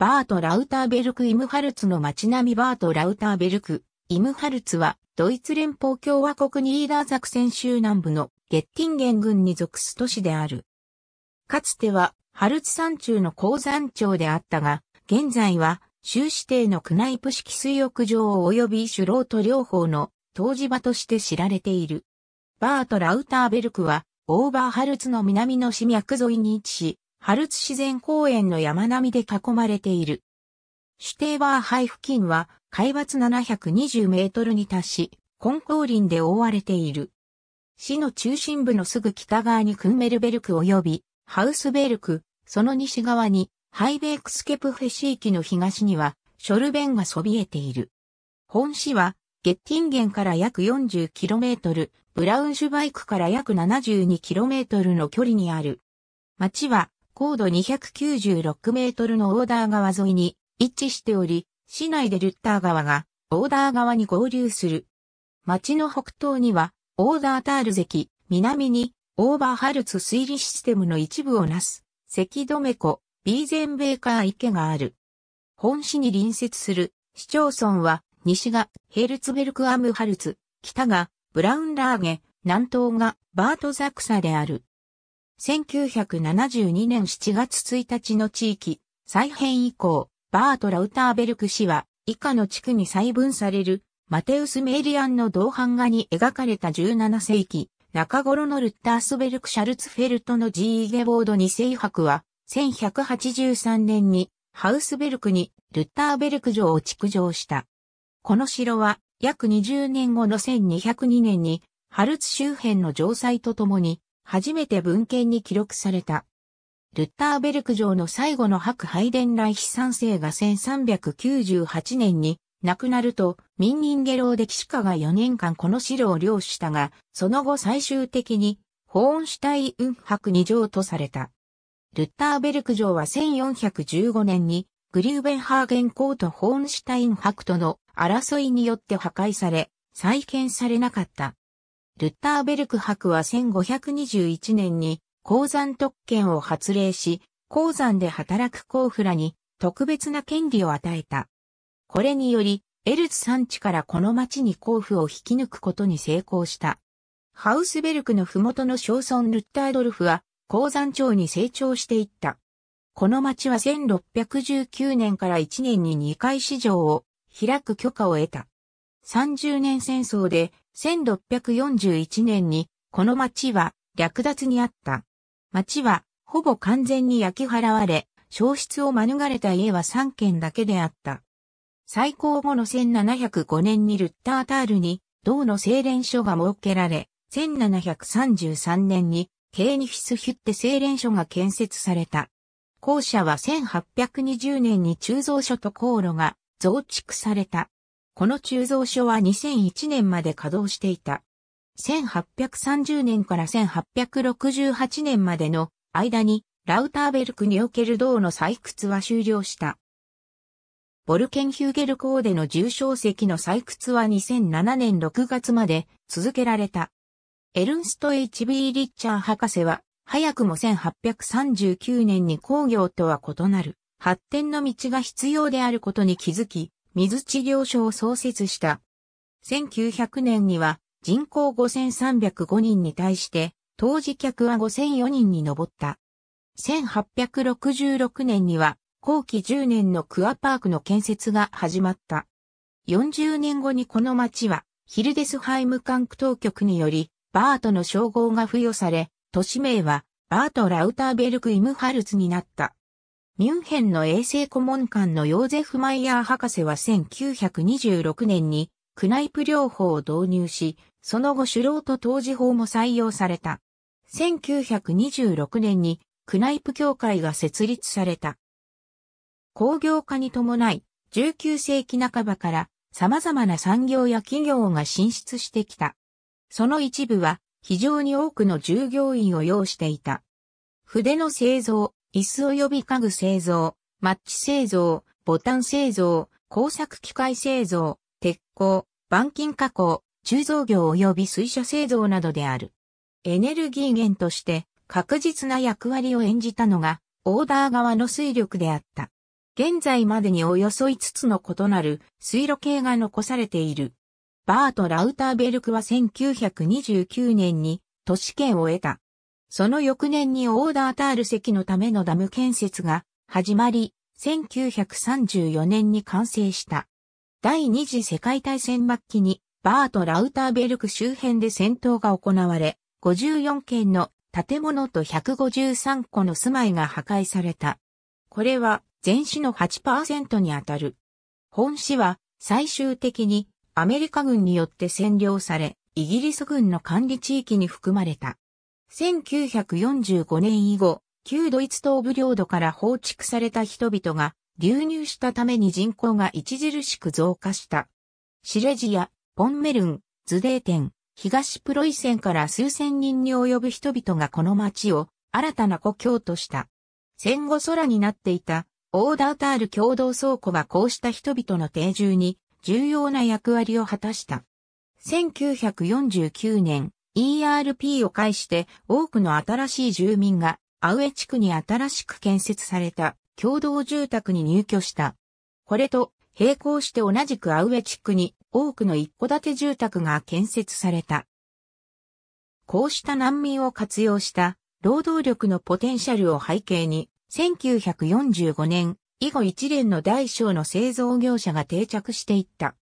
バート・ラウターベルク・イムハルツの街並みバート・ラウターベルク、イムハルツは、ドイツ連邦共和国ニーダーザクセン州南部のゲッティンゲン郡に属す都市である。かつては、ハルツ山中の鉱山町であったが、現在は、州指定のクナイプ式水浴場及びシュロートの湯治場として知られている。バート・ラウターベルクは、オーバーハルツの南の市脈沿いに位置し、ハルツ自然公園の山並みで囲まれている。シュテーバーハイ付近は海抜720メートルに達し、ココンーリンで覆われている。市の中心部のすぐ北側にクンメルベルク及びハウスベルク、その西側にハイベークスケプフェ市域の東にはショルベンがそびえている。本市はゲッティンゲンから約4 0トル、ブラウンシュバイクから約7 2トルの距離にある。町は高度296メートルのオーダー川沿いに位置しており、市内でルッター川がオーダー川に合流する。町の北東にはオーダータール関、南にオーバーハルツ推理システムの一部をなす、関止め湖、ビーゼンベーカー池がある。本市に隣接する市町村は、西がヘルツベルクアムハルツ、北がブラウンラーゲ、南東がバートザクサである。1972年7月1日の地域、再編以降、バート・ラウターベルク氏は、以下の地区に細分される、マテウス・メイリアンの銅版画に描かれた17世紀、中頃のルッタースベルク・シャルツフェルトのジー・ゲボード2世博は、1183年に、ハウスベルクにルッターベルク城を築城した。この城は、約20年後の1202年に、ハルツ周辺の城塞とともに、初めて文献に記録された。ルッターベルク城の最後の白拝殿来妃三世が1398年に亡くなると、ミンンゲローで騎士家が4年間この城を領したが、その後最終的に、ホーンシュタイン白二城とされた。ルッターベルク城は1415年に、グリューベンハーゲン公とホーンシュタイン白との争いによって破壊され、再建されなかった。ルッターベルク博は1521年に鉱山特権を発令し、鉱山で働く甲府らに特別な権利を与えた。これにより、エルツ山地からこの町に甲府を引き抜くことに成功した。ハウスベルクの麓の小村ルッタードルフは鉱山町に成長していった。この町は1619年から1年に2回市場を開く許可を得た。30年戦争で1641年にこの町は略奪にあった。町はほぼ完全に焼き払われ、消失を免れた家は3軒だけであった。最高後の1705年にルッタータールに銅の精錬所が設けられ、1733年にケーニフィスヒュッテ精錬所が建設された。校舎は1820年に鋳造所と航路が増築された。この鋳造所は2001年まで稼働していた。1830年から1868年までの間にラウターベルクにおける銅の採掘は終了した。ボルケンヒューゲルコーデの重症石の採掘は2007年6月まで続けられた。エルンスト・ H.B. リッチャー博士は、早くも1839年に工業とは異なる発展の道が必要であることに気づき、水治療所を創設した。1900年には人口5305人に対して、当時客は5004人に上った。1866年には、後期10年のクアパークの建設が始まった。40年後にこの町は、ヒルデスハイム管区当局により、バートの称号が付与され、都市名は、バート・ラウターベルク・イムハルツになった。ミュンヘンの衛生顧問官のヨーゼフ・マイヤー博士は1926年にクナイプ療法を導入し、その後主老と当時法も採用された。1926年にクナイプ協会が設立された。工業化に伴い、19世紀半ばから様々な産業や企業が進出してきた。その一部は非常に多くの従業員を要していた。筆の製造、椅子及び家具製造、マッチ製造、ボタン製造、工作機械製造、鉄鋼、板金加工、鋳造業及び水車製造などである。エネルギー源として確実な役割を演じたのが、オーダー側の水力であった。現在までにおよそ5つの異なる水路系が残されている。バート・ラウターベルクは1929年に都市圏を得た。その翌年にオーダータール石のためのダム建設が始まり、1934年に完成した。第二次世界大戦末期にバート・ラウターベルク周辺で戦闘が行われ、54件の建物と153個の住まいが破壊された。これは全市の8%にあたる。本市は最終的にアメリカ軍によって占領され、イギリス軍の管理地域に含まれた。1945年以後、旧ドイツ東部領土から放逐された人々が流入したために人口が著しく増加した。シレジア、ポンメルン、ズデーテン、東プロイセンから数千人に及ぶ人々がこの町を新たな故郷とした。戦後空になっていたオーダータール共同倉庫がこうした人々の定住に重要な役割を果たした。1949年、ERP を介して多くの新しい住民がアウエ地区に新しく建設された共同住宅に入居した。これと並行して同じくアウエ地区に多くの一戸建て住宅が建設された。こうした難民を活用した労働力のポテンシャルを背景に、1945年以後一連の大小の製造業者が定着していった。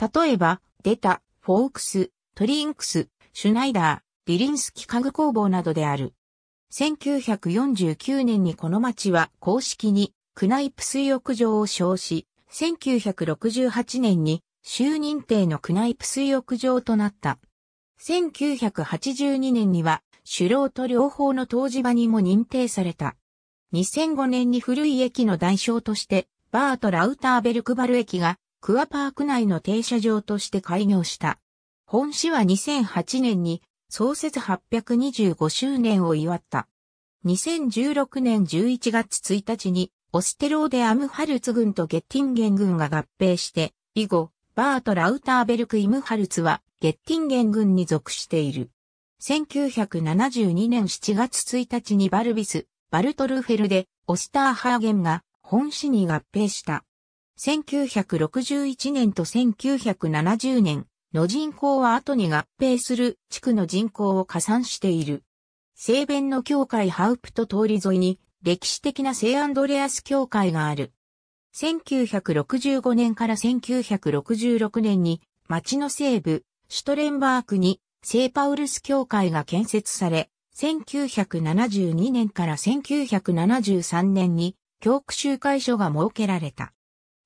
例えば、デタ、フォークス、トリンクス、シュナイダー、リリンスキ家具工房などである。1949年にこの町は公式にクナイプ水浴場を称し、1968年に州認定のクナイプ水浴場となった。1982年には首労と両方の当時場にも認定された。2005年に古い駅の代償として、バート・ラウターベルクバル駅がクアパーク内の停車場として開業した。本市は2008年に創設825周年を祝った。2016年11月1日にオステローデ・アムハルツ軍とゲッティンゲン軍が合併して、以後、バート・ラウターベルク・イムハルツはゲッティンゲン軍に属している。1972年7月1日にバルビス、バルトルフェルでオスターハーゲンが本市に合併した。1961年と1970年、の人口は後に合併する地区の人口を加算している。西弁の教会ハウプト通り沿いに歴史的な聖アンドレアス教会がある。1965年から1966年に町の西部、シュトレンバークに聖パウルス教会が建設され、1972年から1973年に教区集会所が設けられた。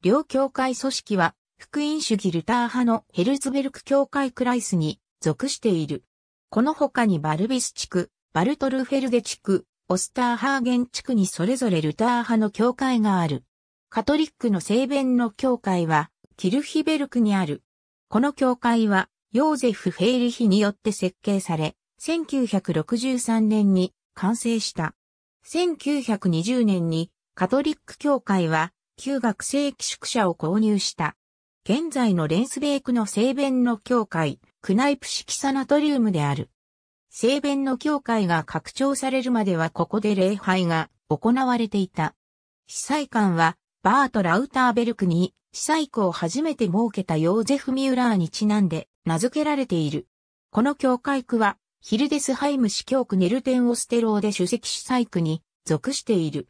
両教会組織は福音主義ルター派のヘルツベルク教会クライスに属している。この他にバルビス地区、バルトルフェルデ地区、オスターハーゲン地区にそれぞれルター派の教会がある。カトリックの聖弁の教会は、キルヒベルクにある。この教会は、ヨーゼフ・フェイリヒによって設計され、1963年に完成した。1920年にカトリック教会は旧学生寄宿舎を購入した。現在のレンスベークの聖弁の教会、クナイプ式サナトリウムである。聖弁の教会が拡張されるまではここで礼拝が行われていた。司祭官はバート・ラウターベルクに司祭区を初めて設けたヨーゼフ・ミューラーにちなんで名付けられている。この教会区はヒルデスハイム司教区ネルテン・オステローで主席司祭区に属している。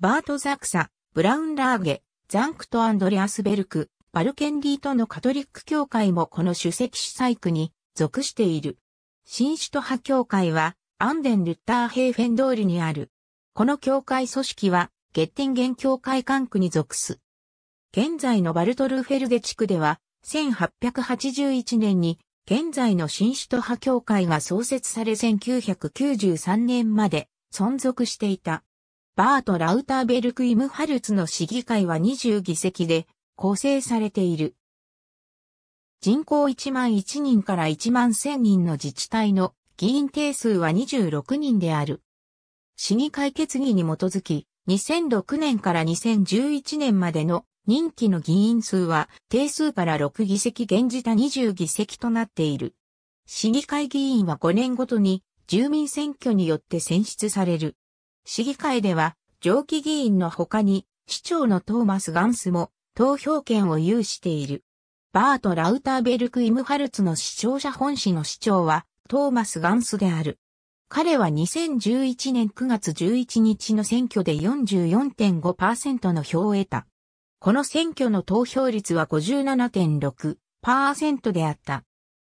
バート・ザクサ、ブラウン・ラーゲ、ザンクト・アンドレアスベルク、バルケンリーとのカトリック教会もこの主席主催区に属している。新首都派教会は、アンデン・ルッター・ヘーフェン通りにある。この教会組織は、ゲッティンゲン教会管区に属す。現在のバルトルフェルデ地区では、1881年に、現在の新首都派教会が創設され1993年まで存続していた。バート・ラウターベルク・イム・ハルツの市議会は20議席で、構成されている。人口1万1人から1万1000人の自治体の議員定数は26人である。市議会決議に基づき、2006年から2011年までの任期の議員数は定数から6議席現時た20議席となっている。市議会議員は5年ごとに住民選挙によって選出される。市議会では上記議員の他に市長のトーマス・ガンスも投票権を有している。バート・ラウターベルク・イムハルツの視聴者本市の市長は、トーマス・ガンスである。彼は2011年9月11日の選挙で44.5%の票を得た。この選挙の投票率は57.6%であった。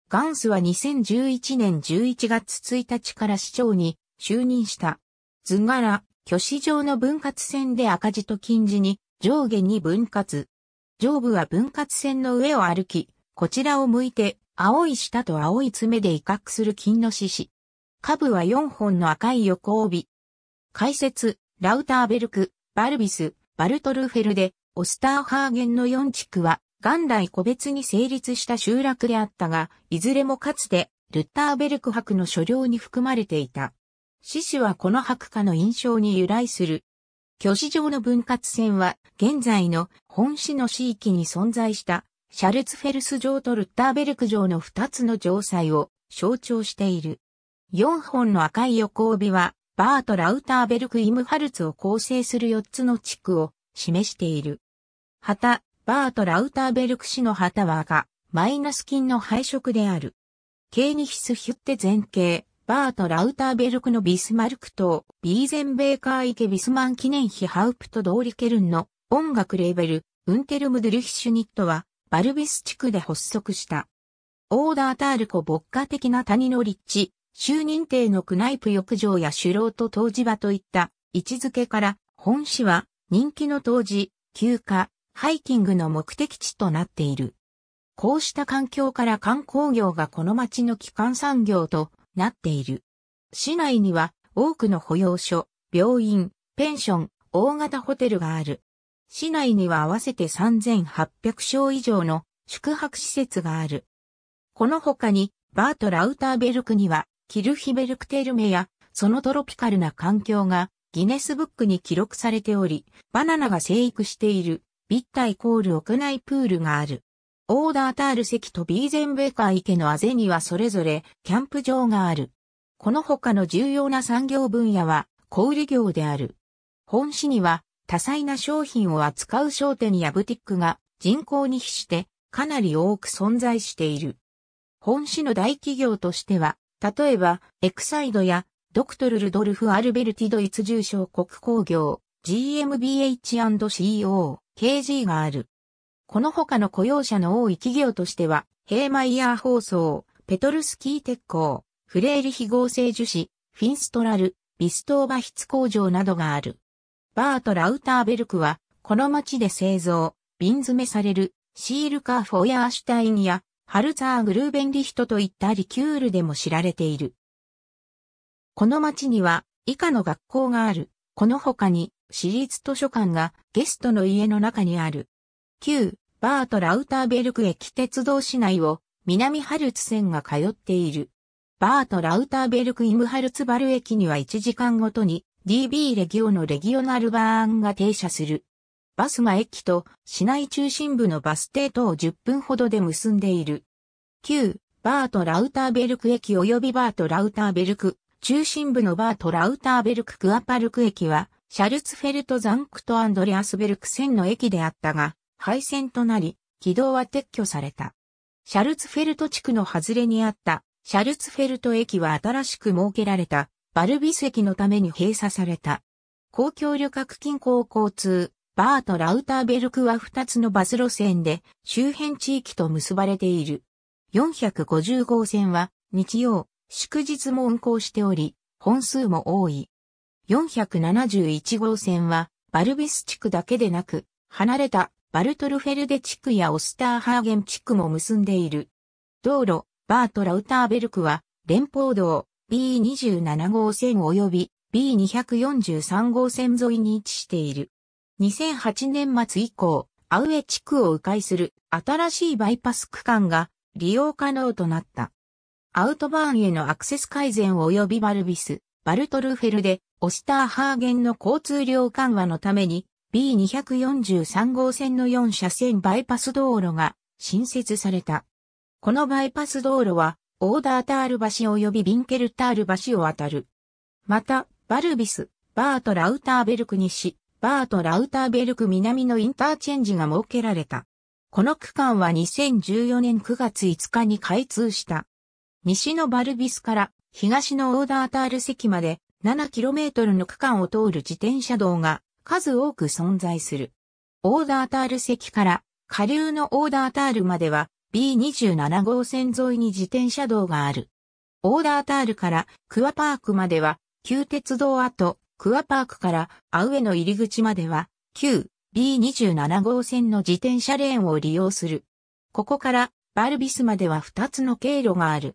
ガンスは2011年11月1日から市長に就任した。図柄、挙手上の分割線で赤字と金字に上下に分割。上部は分割線の上を歩き、こちらを向いて、青い舌と青い爪で威嚇する金の獅子。下部は4本の赤い横帯。解説、ラウターベルク、バルビス、バルトルフェルで、オスターハーゲンの4地区は、元来個別に成立した集落であったが、いずれもかつて、ルッターベルク博の所領に含まれていた。獅子はこの博家の印象に由来する巨子状の分割線は、現在の本市の市域に存在した、シャルツフェルス城とルッターベルク城の2つの城塞を象徴している。4本の赤い横帯は、バート・ラウターベルク・イムハルツを構成する4つの地区を示している。旗、バート・ラウターベルク市の旗は赤、マイナス金の配色である。ケーニヒス・ヒュッテ前景、バート・ラウターベルクのビスマルク島、ビーゼンベーカー池ビスマン記念碑ハウプト・ドーリケルンの音楽レーベル、ウンテルム・ドゥルヒシュニットは、バルビス地区で発足した。オーダータールコ牧歌的な谷の立地、就任定のクナイプ浴場や首楼と湯治場といった位置づけから、本市は人気の湯治、休暇、ハイキングの目的地となっている。こうした環境から観光業がこの町の基幹産業となっている。市内には多くの保養所、病院、ペンション、大型ホテルがある。市内には合わせて3800床以上の宿泊施設がある。この他に、バート・ラウターベルクには、キルヒベルクテルメや、そのトロピカルな環境が、ギネスブックに記録されており、バナナが生育している、ビッタイコール屋内プールがある。オーダータール席とビーゼンベーカー池のあぜにはそれぞれキャンプ場がある。この他の重要な産業分野は小売業である。本市には多彩な商品を扱う商店やブティックが人口に比してかなり多く存在している。本市の大企業としては、例えばエクサイドやドクトルルドルフ・アルベルティドイツ重商国工業 GMBH&CO KG がある。この他の雇用者の多い企業としては、ヘイマイヤー放送、ペトルスキー鉄鋼、フレーリヒ合成樹脂、フィンストラル、ビストーバ筆工場などがある。バート・ラウターベルクは、この町で製造、瓶詰めされる、シールカーフォヤーシュタインや、ハルツァーグルーベンリヒトといったリキュールでも知られている。この町には、以下の学校がある。この他に、私立図書館がゲストの家の中にある。旧、バート・ラウターベルク駅鉄道市内を南ハルツ線が通っている。バート・ラウターベルク・イムハルツバル駅には1時間ごとに DB レギオのレギオナルバーンが停車する。バスが駅と市内中心部のバス停等を10分ほどで結んでいる。旧バート・ラウターベルク駅及びバート・ラウターベルク中心部のバート・ラウターベルク・クアパルク駅はシャルツフェルト・ザンクト・アンドレアスベルク線の駅であったが、廃線となり、軌道は撤去された。シャルツフェルト地区の外れにあったシャルツフェルト駅は新しく設けられたバルビス駅のために閉鎖された。公共旅客近郊交通、バーとラウターベルクは2つのバス路線で周辺地域と結ばれている。450号線は日曜、祝日も運行しており、本数も多い。471号線はバルビス地区だけでなく、離れたバルトルフェルデ地区やオスターハーゲン地区も結んでいる。道路、バートラウターベルクは、連邦道 B27 号線及び B243 号線沿いに位置している。2008年末以降、アウエ地区を迂回する新しいバイパス区間が利用可能となった。アウトバーンへのアクセス改善及びバルビス、バルトルフェルデ、オスターハーゲンの交通量緩和のために B243 号線の4車線バイパス道路が新設された。このバイパス道路は、オーダータール橋及びビンケルタール橋を渡る。また、バルビス、バートラウターベルク西、バートラウターベルク南のインターチェンジが設けられた。この区間は2014年9月5日に開通した。西のバルビスから東のオーダータール席まで 7km の区間を通る自転車道が数多く存在する。オーダータール席から下流のオーダータールまでは B27 号線沿いに自転車道がある。オーダータールからクワパークまでは旧鉄道跡、クワパークからアウエの入り口までは旧 B27 号線の自転車レーンを利用する。ここからバルビスまでは2つの経路がある。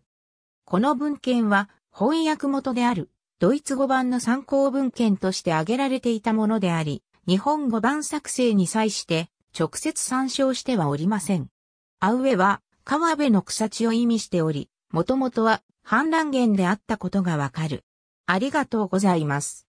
この文献は翻訳元である。ドイツ語版の参考文献として挙げられていたものであり、日本語版作成に際して直接参照してはおりません。アウエは川辺の草地を意味しており、もともとは氾濫源であったことがわかる。ありがとうございます。